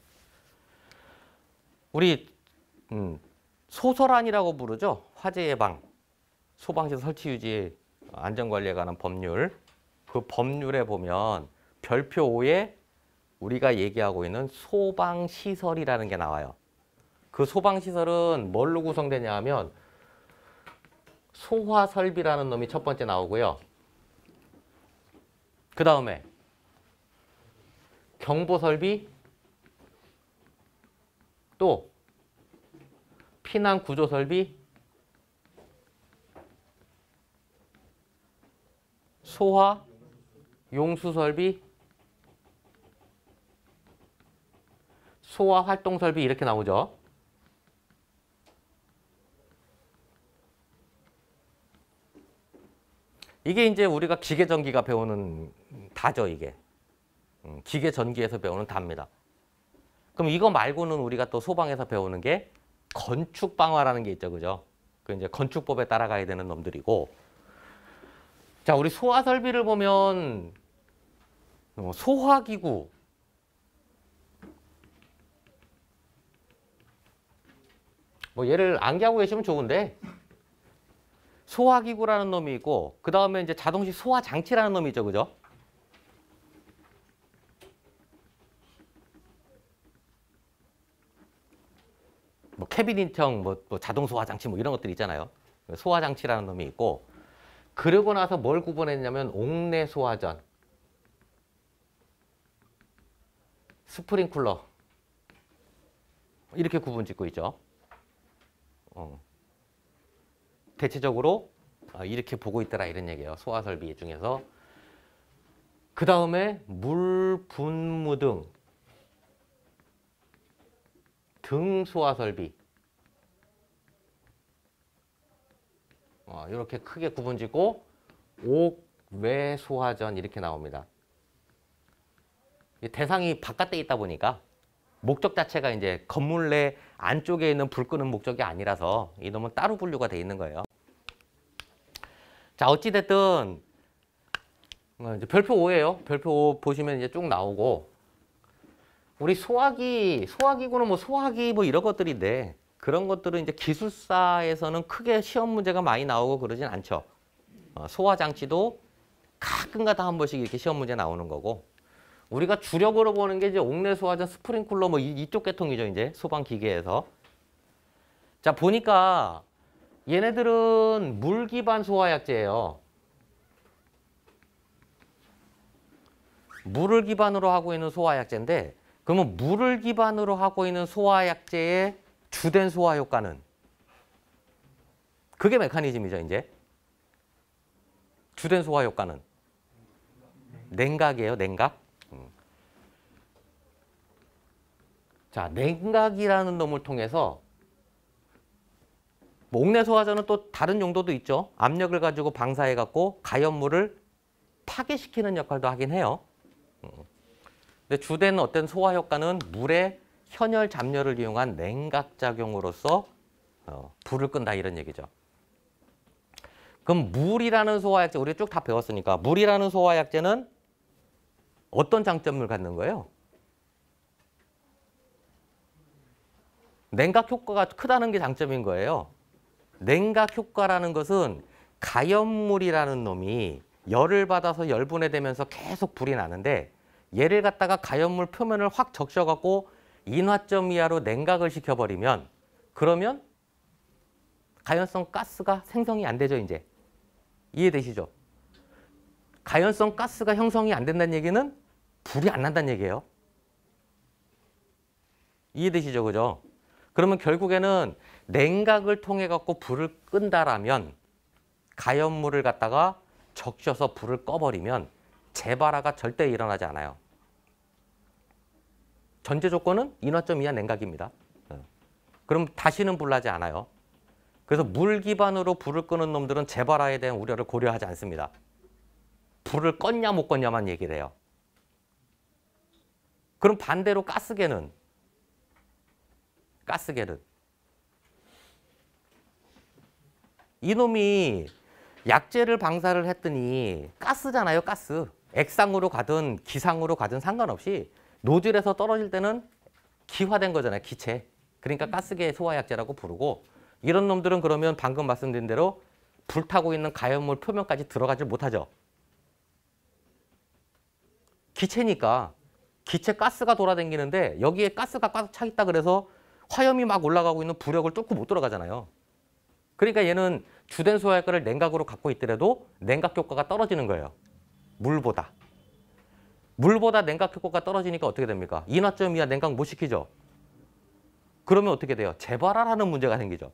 우리 음, 소설안이라고 부르죠. 화재 예방, 소방시 설치 유지 안전관리에 관한 법률. 그 법률에 보면 별표 5에 우리가 얘기하고 있는 소방시설이라는 게 나와요. 그 소방시설은 뭘로 구성되냐 하면 소화설비라는 놈이 첫 번째 나오고요. 그 다음에 경보 설비 또 피난 구조 설비 소화 용수 설비 소화 활동 설비 이렇게 나오죠. 이게 이제 우리가 기계전기가 배우는 다죠 이게. 음, 기계 전기에서 배우는 답니다. 그럼 이거 말고는 우리가 또 소방에서 배우는 게 건축 방화라는 게 있죠, 그죠? 그 이제 건축법에 따라가야 되는 놈들이고. 자, 우리 소화 설비를 보면 어, 소화 기구. 뭐 얘를 암기하고 계시면 좋은데 소화기구라는 놈이 있고 그 다음에 이제 자동식 소화 장치라는 놈이 있죠, 그죠? 뭐 캐비닛형 뭐, 뭐 자동 소화 장치 뭐 이런 것들 있잖아요. 소화 장치라는 놈이 있고 그러고 나서 뭘 구분했냐면 옥내 소화전, 스프링 쿨러 이렇게 구분 짓고 있죠. 어. 대체적으로 아, 이렇게 보고 있더라 이런 얘기예요. 소화설비 중에서 그 다음에 물, 분무 등등 소화 설비 어, 이렇게 크게 구분짓고 옥외 소화전 이렇게 나옵니다. 대상이 바깥에 있다 보니까 목적 자체가 이제 건물 내 안쪽에 있는 불 끄는 목적이 아니라서 이놈은 따로 분류가 돼 있는 거예요. 자 어찌됐든 어, 별표 5예요. 별표 5 보시면 이제 쭉 나오고 우리 소화기, 소화기구는 뭐 소화기 뭐 이런 것들인데 그런 것들은 이제 기술사에서는 크게 시험 문제가 많이 나오고 그러진 않죠. 어, 소화 장치도 가끔가다 한 번씩 이렇게 시험 문제 나오는 거고 우리가 주력으로 보는 게 이제 옥내 소화전 스프링쿨러 뭐 이쪽 계통이죠 이제 소방 기계에서 자 보니까 얘네들은 물 기반 소화약제예요. 물을 기반으로 하고 있는 소화약제인데 그러면 물을 기반으로 하고 있는 소화약제의 주된 소화 효과는 그게 메커니즘이죠, 이제. 주된 소화 효과는 냉각이에요, 냉각. 음. 자, 냉각이라는 놈을 통해서 목내 소화전은 또 다른 용도도 있죠. 압력을 가지고 방사해 갖고 가연물을 파괴시키는 역할도 하긴 해요. 음. 근데 주된 어떤 소화 효과는 물의 현열 잡열을 이용한 냉각 작용으로서 어, 불을 끈다 이런 얘기죠. 그럼 물이라는 소화약제 우리 쭉 다 배웠으니까 물이라는 소화약제는 어떤 장점을 갖는 거예요? 냉각 효과가 크다는 게 장점인 거예요. 냉각 효과라는 것은 가연물이라는 놈이 열을 받아서 열분해되면서 계속 불이 나는데 얘를 갖다가 가연물 표면을 확 적셔갖고 인화점 이하로 냉각을 시켜버리면 그러면 가연성 가스가 생성이 안 되죠 이제 이해되시죠? 가연성 가스가 형성이 안 된다는 얘기는 불이 안 난다는 얘기예요. 이해되시죠? 그죠? 그러면 결국에는 냉각을 통해 갖고 불을 끈다라면 가연물을 갖다가 적셔서 불을 꺼버리면 재발화가 절대 일어나지 않아요. 전제 조건은 인화점 이하 냉각입니다. 예. 그럼 다시는 불나지 않아요. 그래서 물 기반으로 불을 끄는 놈들은 재발화에 대한 우려를 고려하지 않습니다. 불을 껐냐 못 껐냐만 얘기를 해요. 그럼 반대로 가스계는 가스계는 이놈이 약재를 방사를 했더니 가스잖아요 가스 액상으로 가든 기상으로 가든 상관없이 노즐에서 떨어질 때는 기화된 거잖아요. 기체. 그러니까 가스계 소화약제라고 부르고 이런 놈들은 그러면 방금 말씀드린 대로 불타고 있는 가연물 표면까지 들어가지 못하죠. 기체니까 기체 가스가 돌아다니는데 여기에 가스가 꽉 차 있다 그래서 화염이 막 올라가고 있는 부력을 뚫고 못 들어가잖아요. 그러니까 얘는 주된 소화약을 냉각으로 갖고 있더라도 냉각 효과가 떨어지는 거예요. 물보다. 물보다 냉각 효과가 떨어지니까 어떻게 됩니까? 인화점 이하 냉각 못 시키죠. 그러면 어떻게 돼요? 재발화라는 문제가 생기죠.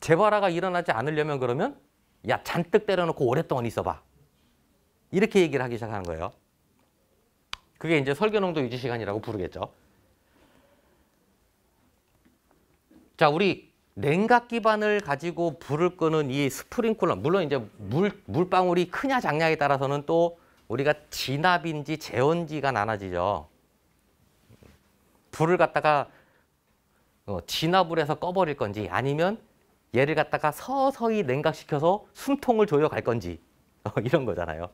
재발화가 일어나지 않으려면 그러면 야 잔뜩 때려놓고 오랫동안 있어봐. 이렇게 얘기를 하기 시작하는 거예요. 그게 이제 설계농도 유지 시간이라고 부르겠죠. 자, 우리 냉각 기반을 가지고 불을 끄는 이 스프링클러, 물론 이제 물, 물방울이 크냐 작냐에 따라서는 또 우리가 진압인지 재원지가 나눠지죠. 불을 갖다가 어, 진압을 해서 꺼버릴 건지 아니면 얘를 갖다가 서서히 냉각시켜서 숨통을 조여갈 건지 어, 이런 거잖아요.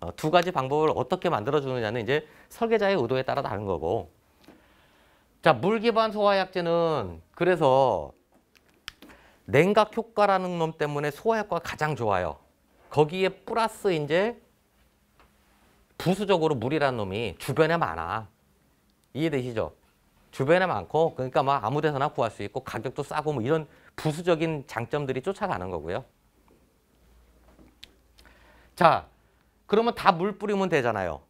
어, 두 가지 방법을 어떻게 만들어주느냐는 이제 설계자의 의도에 따라 다른 거고 자, 물 기반 소화약제는 그래서 냉각 효과라는 놈 때문에 소화효과 가장 좋아요. 거기에 플러스 이제 부수적으로 물이란 놈이 주변에 많아. 이해되시죠? 주변에 많고 그러니까 막 아무 데서나 구할 수 있고 가격도 싸고 뭐 이런 부수적인 장점들이 쫓아가는 거고요. 자, 그러면 다 물 뿌리면 되잖아요.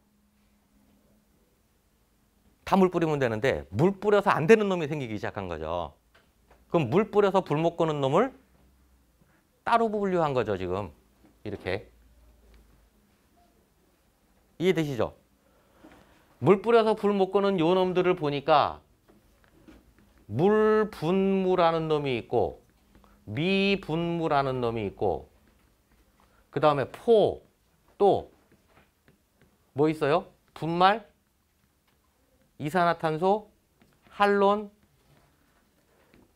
다 물 뿌리면 되는데 물 뿌려서 안 되는 놈이 생기기 시작한 거죠. 그럼 물 뿌려서 불 못 끄는 놈을 따로 분류한 거죠, 지금. 이렇게. 이해되시죠? 물 뿌려서 불 못 끄는 요 놈들을 보니까 물분무라는 놈이 있고 미분무라는 놈이 있고 그 다음에 포, 또 뭐 있어요? 분말, 이산화탄소, 할론,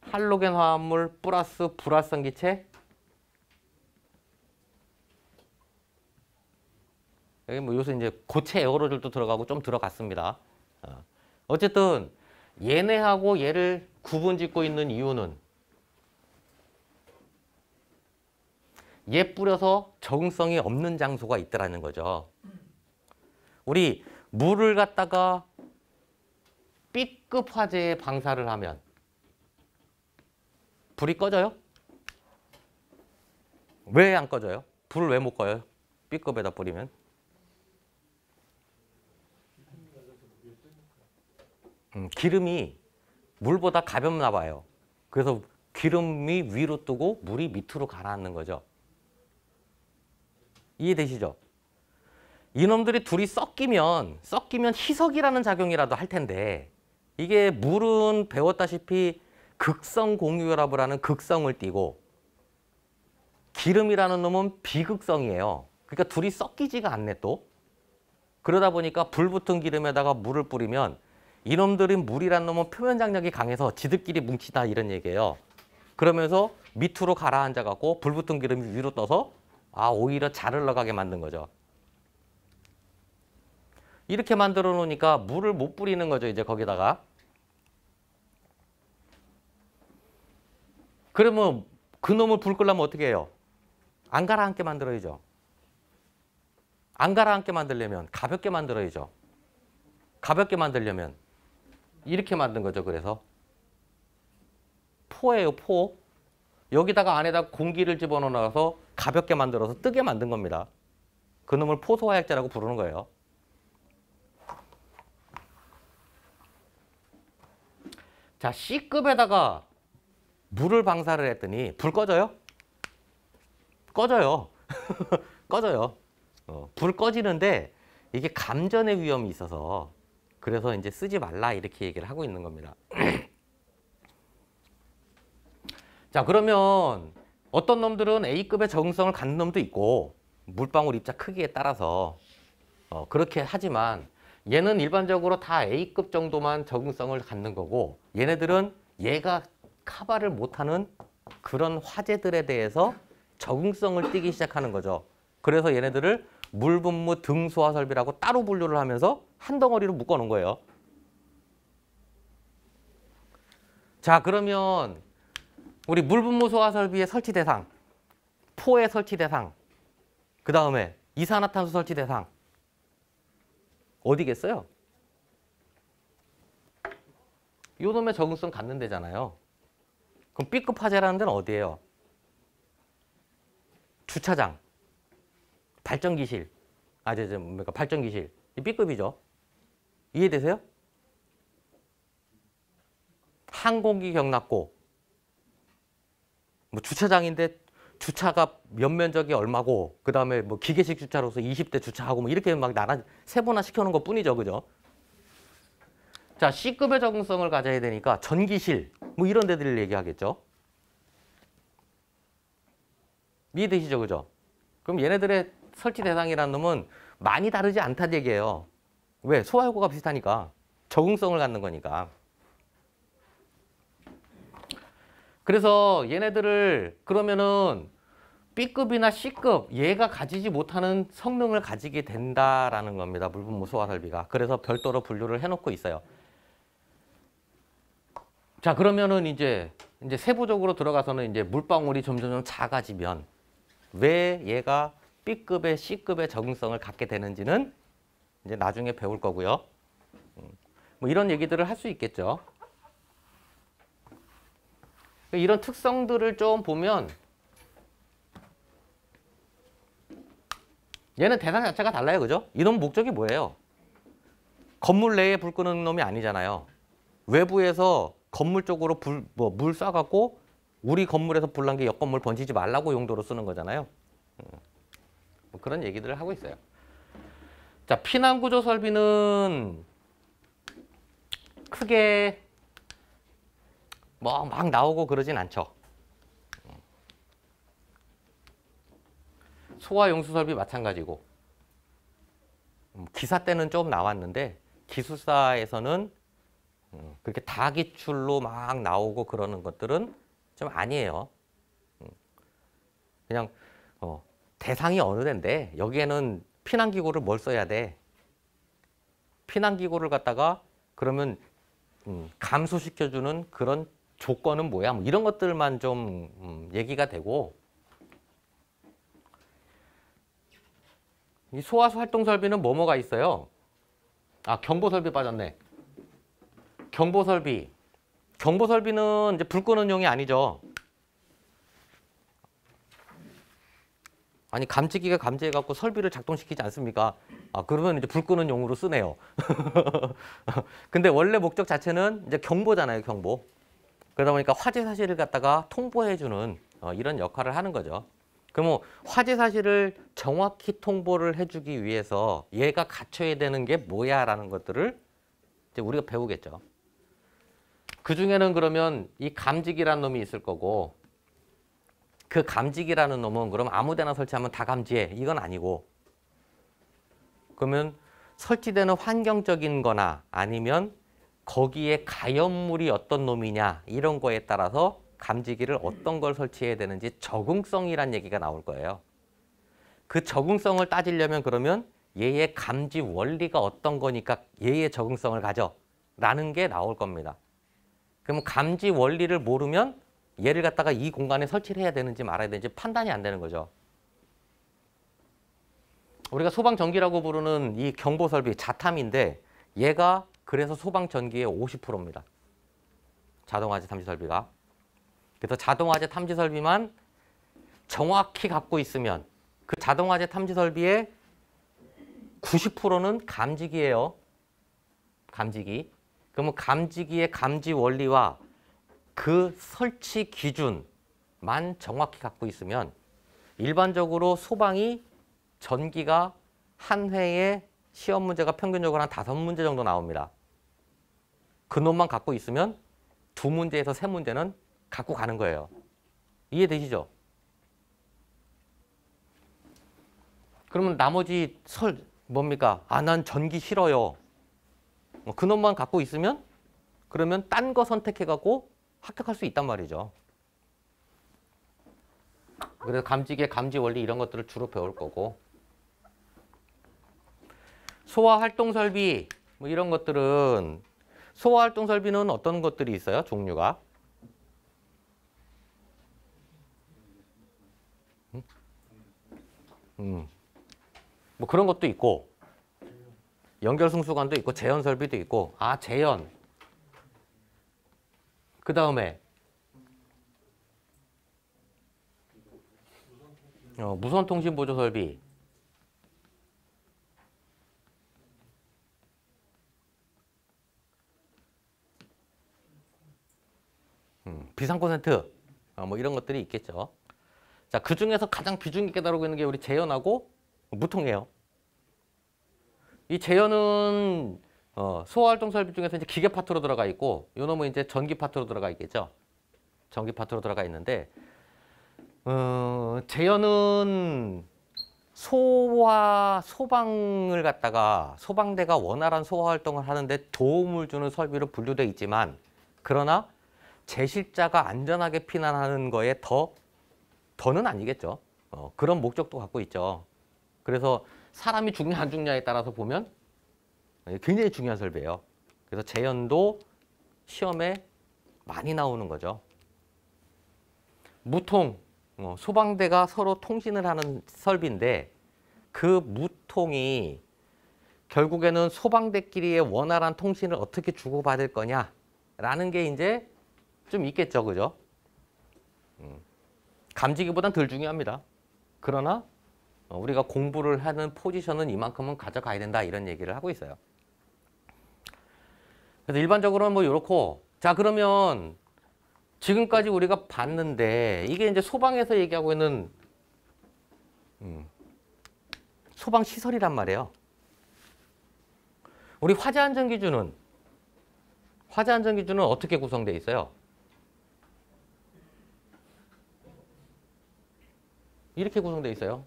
할로겐 화합물, 플러스 불화성 기체 여기 뭐 요새 이제 고체 에어로졸도 들어가고 좀 들어갔습니다. 어. 어쨌든 얘네하고 얘를 구분 짓고 있는 이유는 얘 뿌려서 적응성이 없는 장소가 있다라는 거죠. 우리 물을 갖다가 B급 화재에 방사를 하면 불이 꺼져요? 왜 안 꺼져요? 불을 왜 못 꺼요? B급에다 뿌리면. 음, 기름이 물보다 가볍나 봐요. 그래서 기름이 위로 뜨고 물이 밑으로 가라앉는 거죠. 이해되시죠? 이놈들이 둘이 섞이면 섞이면 희석이라는 작용이라도 할 텐데 이게 물은 배웠다시피 극성 공유결합을 하는 극성을 띠고 기름이라는 놈은 비극성이에요. 그러니까 둘이 섞이지가 않네 또. 그러다 보니까 불 붙은 기름에다가 물을 뿌리면 이놈들은 물이란 놈은 표면 장력이 강해서 지들끼리 뭉치다 이런 얘기예요. 그러면서 밑으로 가라앉아 갖고 불붙은 기름이 위로 떠서 아 오히려 잘 흘러가게 만든 거죠. 이렇게 만들어 놓으니까 물을 못 뿌리는 거죠. 이제 거기다가. 그러면 그놈을 불 끌려면 어떻게 해요? 안 가라앉게 만들어야죠. 안 가라앉게 만들려면 가볍게 만들어야죠. 가볍게 만들려면 이렇게 만든 거죠. 그래서 포예요. 포. 여기다가 안에다 공기를 집어넣어서 가볍게 만들어서 뜨게 만든 겁니다. 그놈을 포소화약자라고 부르는 거예요. 자, C급에다가 물을 방사를 했더니 불 꺼져요? 꺼져요. 꺼져요. 어, 불 꺼지는데 이게 감전의 위험이 있어서 그래서 이제 쓰지 말라 이렇게 얘기를 하고 있는 겁니다. 자 그러면 어떤 놈들은 A급의 적응성을 갖는 놈도 있고 물방울 입자 크기에 따라서 어, 그렇게 하지만 얘는 일반적으로 다 A급 정도만 적응성을 갖는 거고 얘네들은 얘가 카바를 못하는 그런 화제들에 대해서 적응성을 띠기 시작하는 거죠. 그래서 얘네들을 물분무 등소화설비라고 따로 분류를 하면서 한 덩어리로 묶어놓은 거예요. 자 그러면 우리 물분무 소화설비의 설치 대상, 포의 설치 대상, 그 다음에 이산화탄소 설치 대상 어디겠어요? 요놈의 적응성 갖는 데잖아요. 그럼 B급 화재라는 데는 어디예요? 주차장. 발전기실, 아, 저, 저, 뭡니까? 발전기실. B급이죠. 이해되세요? 항공기 경락고. 뭐 주차장인데 주차가 면면적이 얼마고 그다음에 뭐 기계식 주차로서 20대 주차하고 뭐 이렇게 막 나라 세분화 시켜 놓은 것뿐이죠. 그죠? 자, C급의 적응성을 가져야 되니까 전기실 뭐 이런 데들을 얘기하겠죠. 이해되시죠? 그죠? 그럼 얘네들의 설치 대상이라는 놈은 많이 다르지 않다는 얘기예요. 왜? 소화 효과가 비슷하니까. 적응성을 갖는 거니까. 그래서 얘네들을 그러면은 B급이나 C급 얘가 가지지 못하는 성능을 가지게 된다라는 겁니다. 물분무 뭐 소화 설비가. 그래서 별도로 분류를 해놓고 있어요. 자 그러면은 이제 이제 세부적으로 들어가서는 이제 물방울이 점점 작아지면 왜 얘가 B급의 C급의 적응성을 갖게 되는지는 이제 나중에 배울 거고요. 음. 뭐 이런 얘기들을 할 수 있겠죠. 그러니까 이런 특성들을 좀 보면 얘는 대상 자체가 달라요. 그죠? 이놈 목적이 뭐예요? 건물 내에 불 끄는 놈이 아니잖아요. 외부에서 건물 쪽으로 불, 뭐, 물 쏴갖고 우리 건물에서 불난 게 옆 건물 번지지 말라고 용도로 쓰는 거잖아요. 음. 뭐 그런 얘기들을 하고 있어요. 자, 피난구조 설비는 크게 뭐막 나오고 그러진 않죠. 소화 용수 설비 마찬가지고 음, 기사 때는 좀 나왔는데 기술사에서는 음, 그렇게 다 기출로 막 나오고 그러는 것들은 좀 아니에요. 음, 그냥 어, 대상이 어느 데인데 여기에는 피난기구를 뭘 써야 돼? 피난기구를 갖다가 그러면 음, 감소시켜주는 그런 조건은 뭐야? 뭐 이런 것들만 좀 음, 얘기가 되고 이 소화수 활동 설비는 뭐뭐가 있어요? 아 경보 설비 빠졌네. 경보 설비. 경보 설비는 이제 불 끄는 용이 아니죠. 아니 감지기가 감지해갖고 설비를 작동시키지 않습니까? 아 그러면 이제 불 끄는 용으로 쓰네요. 근데 원래 목적 자체는 이제 경보잖아요, 경보. 그러다 보니까 화재 사실을 갖다가 통보해주는 어, 이런 역할을 하는 거죠. 그러면 화재 사실을 정확히 통보를 해주기 위해서 얘가 갖춰야 되는 게 뭐야라는 것들을 이제 우리가 배우겠죠. 그 중에는 그러면 이 감지기란 놈이 있을 거고 그 감지기라는 놈은 그럼 아무데나 설치하면 다 감지해. 이건 아니고. 그러면 설치되는 환경적인 거나 아니면 거기에 가연물이 어떤 놈이냐 이런 거에 따라서 감지기를 어떤 걸 설치해야 되는지 적응성이란 얘기가 나올 거예요. 그 적응성을 따지려면 그러면 얘의 감지 원리가 어떤 거니까 얘의 적응성을 가져 라는 게 나올 겁니다. 그럼 감지 원리를 모르면 얘를 갖다가 이 공간에 설치를 해야 되는지 말아야 되는지 판단이 안 되는 거죠. 우리가 소방전기라고 부르는 이 경보설비 자탐인데 얘가 그래서 소방전기의 50%입니다. 자동화재 탐지설비가. 그래서 자동화재 탐지설비만 정확히 갖고 있으면 그 자동화재 탐지설비의 90%는 감지기예요. 감지기. 그러면 감지기의 감지 원리와 그 설치 기준만 정확히 갖고 있으면 일반적으로 소방이 전기가 한 회에 시험 문제가 평균적으로 한 다섯 문제 정도 나옵니다. 그놈만 갖고 있으면 두 문제에서 세 문제는 갖고 가는 거예요. 이해되시죠? 그러면 나머지 설 뭡니까? 아난 전기 싫어요. 뭐 그놈만 갖고 있으면 그러면 딴 거 선택해갖고 합격할 수 있단 말이죠. 그래서 감지계, 감지 원리 이런 것들을 주로 배울 거고 소화 활동 설비 뭐 이런 것들은 소화 활동 설비는 어떤 것들이 있어요? 종류가? 음, 뭐 그런 것도 있고 연결 승수관도 있고 재현 설비도 있고 아 재현 그 다음에 어, 무선통신 보조 설비 음, 비상콘센트 어, 뭐 이런 것들이 있겠죠. 자, 그 중에서 가장 비중 있게 다루고 있는 게 우리 재현하고 무통이에요. 이 재현은 어, 소화활동 설비 중에서 이제 기계 파트로 들어가 있고 요 놈은 이제 전기 파트로 들어가 있겠죠. 전기 파트로 들어가 있는데 어, 제연은 소화 소방을 갖다가 소방대가 원활한 소화 활동을 하는데 도움을 주는 설비로 분류돼 있지만 그러나 제실자가 안전하게 피난하는 거에 더 더는 아니겠죠. 어, 그런 목적도 갖고 있죠. 그래서 사람이 죽냐 안 죽냐에 따라서 보면 아, 굉장히 중요한 설비예요. 그래서 재현도 시험에 많이 나오는 거죠. 무통, 어, 소방대가 서로 통신을 하는 설비인데 그 무통이 결국에는 소방대끼리의 원활한 통신을 어떻게 주고받을 거냐라는 게 이제 좀 있겠죠. 그죠? 음. 감지기보단 덜 중요합니다. 그러나 어, 우리가 공부를 하는 포지션은 이만큼은 가져가야 된다 이런 얘기를 하고 있어요. 그래서 일반적으로는 뭐 요렇고 자 그러면 지금까지 우리가 봤는데 이게 이제 소방에서 얘기하고 있는 음, 소방 시설이란 말이에요. 우리 화재 안전 기준은 화재 안전 기준은 어떻게 구성되어 있어요? 이렇게 구성되어 있어요.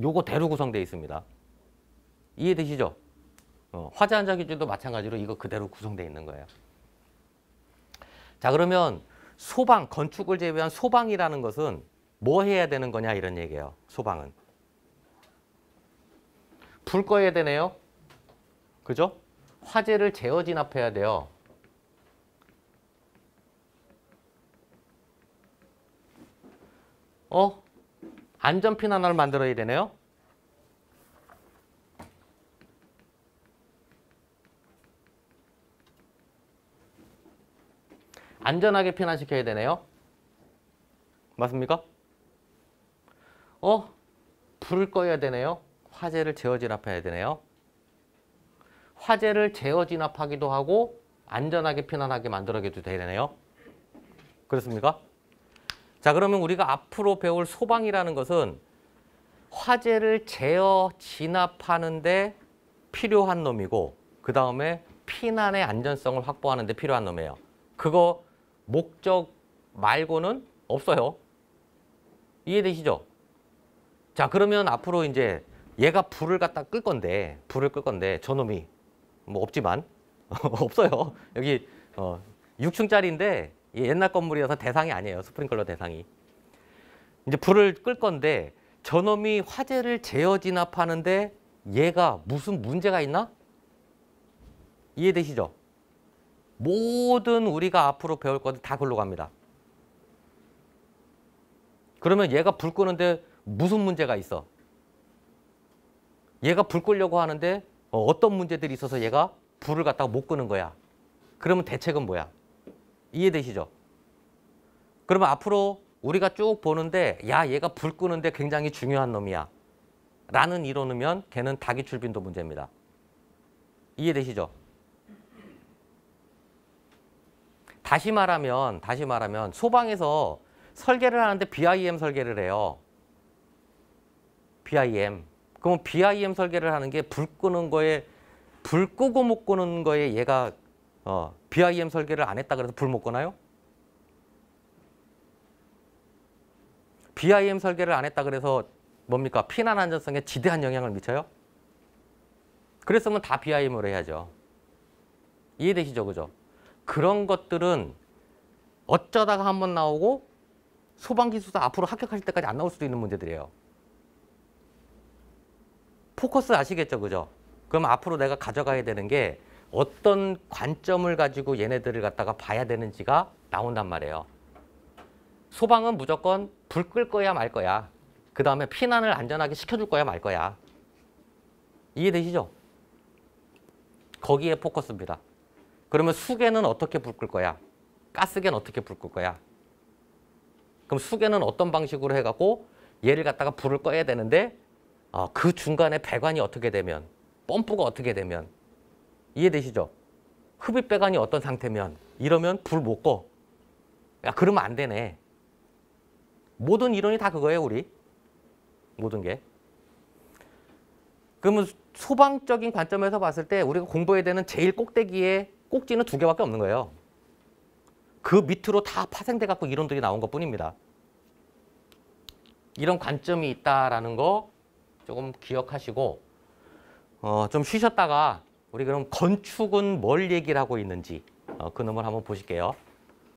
요거대로 구성되어 있습니다. 이해되시죠? 어, 화재 안전 기준도 마찬가지로 이거 그대로 구성되어 있는 거예요. 자 그러면 소방, 건축을 제외한 소방이라는 것은 뭐 해야 되는 거냐 이런 얘기예요. 소방은. 불 꺼야 되네요. 그죠? 화재를 제어 진압해야 돼요. 어? 안전핀 하나 만들어야 되네요. 안전하게 피난시켜야 되네요. 맞습니까? 어? 불을 꺼야 되네요. 화재를 제어 진압해야 되네요. 화재를 제어 진압하기도 하고 안전하게 피난하게 만들어게도 되네요. 그렇습니까? 자 그러면 우리가 앞으로 배울 소방이라는 것은 화재를 제어 진압하는 데 필요한 놈이고 그 다음에 피난의 안전성을 확보하는 데 필요한 놈이에요. 그거 목적 말고는 없어요. 이해되시죠? 자 그러면 앞으로 이제 얘가 불을 갖다 끌 건데 불을 끌 건데 저놈이 뭐 없지만 없어요. 여기 어, 6층짜리인데 옛날 건물이라서 대상이 아니에요. 스프링클러 대상이. 이제 불을 끌 건데 저놈이 화재를 제어 진압하는데 얘가 무슨 문제가 있나? 이해되시죠? 모든 우리가 앞으로 배울 것은 다 글로 갑니다. 그러면 얘가 불 끄는데 무슨 문제가 있어? 얘가 불 끄려고 하는데 어, 어떤 문제들이 있어서 얘가 불을 갖다가 못 끄는 거야. 그러면 대책은 뭐야? 이해되시죠? 그러면 앞으로 우리가 쭉 보는데 야 얘가 불 끄는데 굉장히 중요한 놈이야. 라는 이론이면 걔는 다기 출빈도 문제입니다. 이해되시죠? 다시 말하면 다시 말하면 소방에서 설계를 하는데 BIM 설계를 해요. BIM. 그럼 BIM 설계를 하는 게 불 끄는 거에 불 끄고 못 끄는 거에 얘가 어, BIM 설계를 안 했다 그래서 불 못 끄나요? BIM 설계를 안 했다 그래서 뭡니까? 피난 안전성에 지대한 영향을 미쳐요? 그랬으면 다 BIM으로 해야죠. 이해되시죠? 그죠? 그런 것들은 어쩌다가 한번 나오고 소방기술사 앞으로 합격하실 때까지 안 나올 수도 있는 문제들이에요. 포커스 아시겠죠? 그죠? 그럼 앞으로 내가 가져가야 되는 게 어떤 관점을 가지고 얘네들을 갖다가 봐야 되는지가 나온단 말이에요. 소방은 무조건 불 끌 거야 말 거야. 그 다음에 피난을 안전하게 시켜줄 거야 말 거야. 이해되시죠? 거기에 포커스입니다. 그러면 수계는 어떻게 불 끌 거야? 가스계는 어떻게 불 끌 거야? 그럼 수계는 어떤 방식으로 해갖고 얘를 갖다가 불을 꺼야 되는데 어, 그 중간에 배관이 어떻게 되면 펌프가 어떻게 되면 이해되시죠? 흡입 배관이 어떤 상태면 이러면 불 못 꺼. 야 그러면 안 되네. 모든 이론이 다 그거예요 우리. 모든 게. 그러면 소방적인 관점에서 봤을 때 우리가 공부해야 되는 제일 꼭대기에 꼭지는 두 개밖에 없는 거예요. 그 밑으로 다 파생돼 갖고 이론들이 나온 것뿐입니다. 이런 관점이 있다라는 거 조금 기억하시고 어, 좀 쉬셨다가 우리 그럼 건축은 뭘 얘기를 하고 있는지 어, 그 놈을 한번 보실게요.